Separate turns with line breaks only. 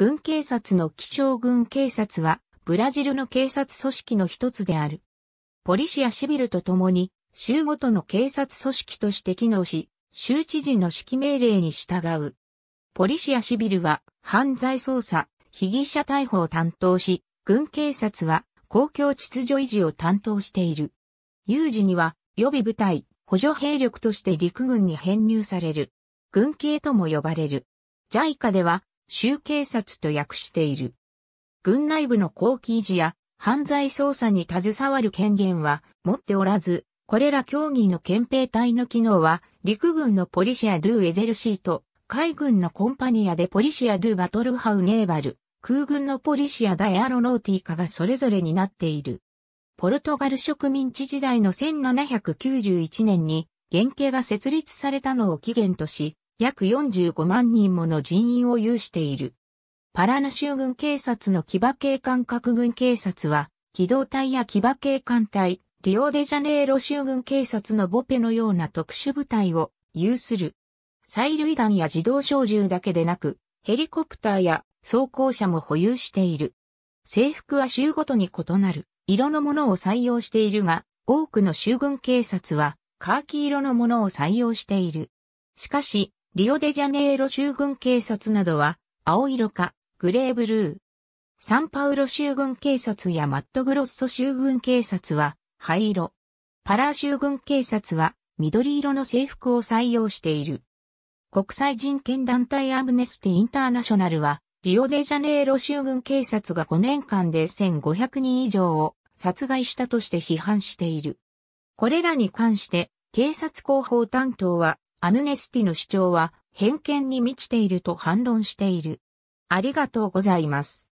軍警察の気象軍警察は、ブラジルの警察組織の一つである。ポリシアシビルと共に、州ごとの警察組織として機能し、州知事の指揮命令に従う。ポリシアシビルは、犯罪捜査、被疑者逮捕を担当し、軍警察は、公共秩序維持を担当している。有事には、予備部隊、補助兵力として陸軍に編入される。軍警とも呼ばれる。JICA では、州警察と訳している。軍内部の後期維持や犯罪捜査に携わる権限は持っておらず、これら競技の憲兵隊の機能は、陸軍のポリシア・ドゥ・エゼルシート、海軍のコンパニアでポリシア・ドゥ・バトルハウ・ネーバル、空軍のポリシア・ダイアロノーティカがそれぞれになっている。ポルトガル植民地時代の1791年に、原型が設立されたのを起源とし、約45万人もの人員を有している。パラナ州軍警察の騎馬警官各軍警察は、機動隊や騎馬警官隊、リオデジャネイロ州軍警察のボペのような特殊部隊を有する。催涙弾や自動小銃だけでなく、ヘリコプターや装甲車も保有している。制服は州ごとに異なる色のものを採用しているが、多くの州軍警察はカーキ色のものを採用している。しかし、リオデジャネイロ州軍警察などは、青色か、グレーブルー。サンパウロ州軍警察やマットグロッソ州軍警察は、灰色。パラー州軍警察は、緑色の制服を採用している。国際人権団体アムネスティ・インターナショナルは、リオデジャネイロ州軍警察が5年間で1500人以上を殺害したとして批判している。これらに関して、警察広報担当はアムネスティの主張は偏見に満ちていると反論している。ありがとうございます。